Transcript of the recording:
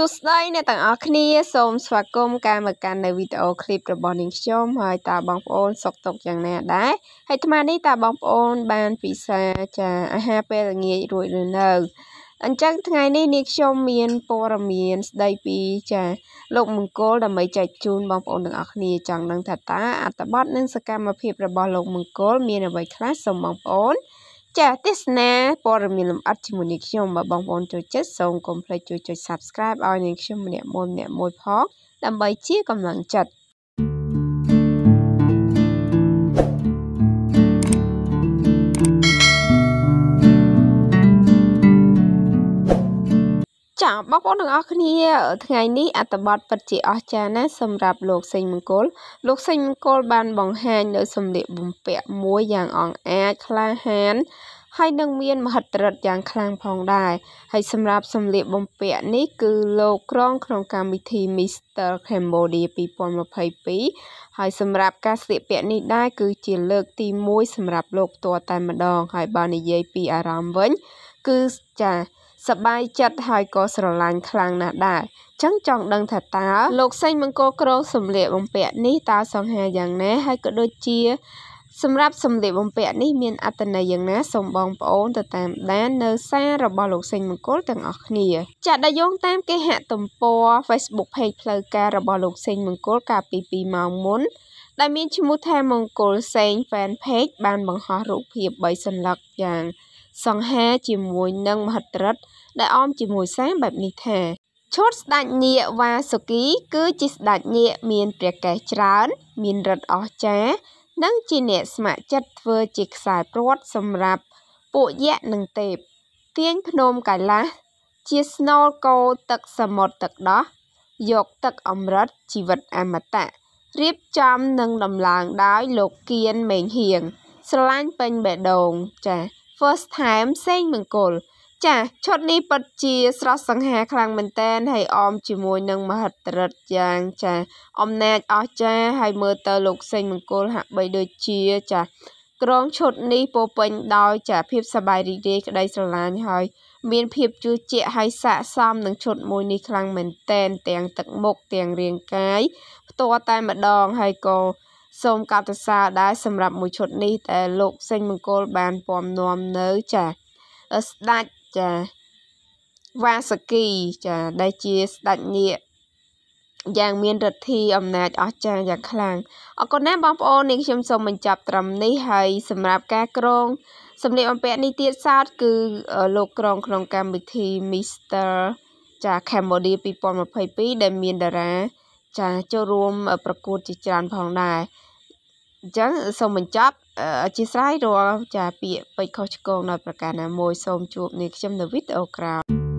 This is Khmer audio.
សួស្តីអ្នកទាំងអស់គ្នាសូមស្វាគមន៍ការមកកាន់នៅវីដេអូឃ្លីបរបស់នាងខ្ញុំហើយតើបងប្អូនសុខទុក្ខយ៉ាងណាដែរហើយអាត្មានេះតើបងប្អូនបានពិសាចាអាហារពេលល្ងាចរួចឬនៅ អញ្ចឹងថ្ងៃនេះនាងខ្ញុំមានព័ត៌មានស្ដីពី ចា លោកមង្គលដើម្បីចែកជូនបងប្អូនទាំងអស់គ្នាចង់ដឹងថាតើអត្ថបទនិងសកម្មភាពរបស់លោកមង្គលមានអ្វីខ្លះសូមបងប្អូនចាទេសនាព័ត៌មានលម្អិតជាមួយនាងខ្ញុំបើបងប្អូនចូលចិត្តសូមកុំភ្លេចជួយចុច Subscribe ឲ្យនាងខ្ញុំម្នាក់មួយម្នាក់មួយផងដើម្បីជាកម្លាំងចិត្តចាបងប្អូនទាំងអស់គ្នា ថ្ងៃនេះអត្តបទពិតជាអស្ចារ្យណាស់សម្រាប់លោក សេងមង្គលលោកសេងមង្គលបានបង្ហាញនៅសម្លៀកបំពាក់មួយយ៉ាងអង្អាចក្លាហានហើយនឹងមានមហិទ្ធិឫទ្ធិយ៉ាងខ្លាំងផងដែរហើយសម្រាប់សម្លៀកបំពាក់នេះគឺលោកក្រងក្នុងកម្មវិធី Mr Cambodia 2022ហើយសម្រាប់ការស្លៀកពាក់នេះដែរគឺជាលើក ទី1សម្រាប់លោកផ្ទាល់តែម្ដង ហើយបើនិយាយពីអារម្មណ៍វិញគឺចាសប្បាយចិត្តហើយក៏ស្រឡាញ់ខ្លាំងណាស់ដែរចឹងចង់ដឹងថាតើលោកសេងមង្គលក្រងសម្លៀកបំពាក់នេះតើសង្ហាយ៉ាងណាហើយក៏ដូចជាសម្រាប់សម្លៀកបំពាក់នេះមានអត្ថន័យយ៉ាងណាសូមបងប្អូនទៅតាមដាននៅសាររបស់លោកសេងមង្គលទាំងអស់គ្នាចាក់ដែលយោងតាមគេហទំព័រ Facebook Page ផ្លូវការរបស់លោកសេងមង្គលកាលពី2ម៉ោងមុនដែលមានឈ្មោះថាមង្គលសេង Fan Page បានបង្ហោះរូបភាព3សន្លឹកយ៉ាងសង្ហាជាមួយនឹងមហិទ្ធិឫទ្ធិដែលអមជាមួយសារបែបនេះថាឈុតស្ដេចនាគវ៉ាសុគីគឺជាស្ដេចនាគមានព្រះកេសច្រើន មានរិទ្ធអស្ចារ្យនិងជាអ្នកស្ម័គ្រចិត្តធ្វើជាខ្សែព្រាត់សម្រាប់ពួកយក្សនិងទេពទាញភ្នំកៃលាសជាស្នូលគោទឹកសមុទ្រទឹកដោះយកទឹកអម្រិតជីវិតអមតៈរៀបចំនិងដំឡើងដោយលោកគៀនមេងហៀងស្រឡាញ់ពេញបេះដូងចា First time សេងមង្គលចាឈុតនេះពិតជាស្រស់សង្ហាខ្លាំងមែនតើហើយអម ជាមួយនឹងមហិទ្ធិឫទ្ធិយ៉ាង ចាអំណាចអស្ចារ្យហើយមើលទៅលោកសេងមង្គលហាក់បីដូចជាចាក្រងឈុតនេះពោពេញដោយចាភាពសប្បាយរីករាយក្តីស្រឡាញ់ហើយ មានភាពជឿជាក់ហើយស័កសមនឹងឈុតមួយនេះខ្លាំងមែនតែនទាំងទឹកមុខទាំងរាងកាយ ផ្ទាល់តែម្ដងហើយក៏សូមកោតសរសើរដែរសម្រាប់មួយឈុតនេះដែលលោកសេងមង្គលបានពំនាំនៅចាស្ដេចចាវ៉ាសគីចាដែលជាស្ដេចនាគយ៉ាងមានឫទ្ធីអំណាចអស្ចារ្យយ៉ាងខ្លាំងអរគុណណាស់បងប្អូននាងខ្ញុំសូមបញ្ចប់ត្រឹមនេះហើយសម្រាប់ការក្រងសម្លៀកបំពាក់នេះទៀតសោតគឺលោកក្រងក្នុងកម្មវិធី Mr ចា Cambodia 2022ដែលមានតារា ចាចូលរួមប្រកួតជាច្រើនផងដែរអញ្ចឹងសូមបញ្ចប់អធិស្ឋានរាល់ចាពាក្យពេចខុសឆ្គងនៅប្រការណាមួយសូមជួបនឹងខ្ញុំនៅវីដេអូក្រោយ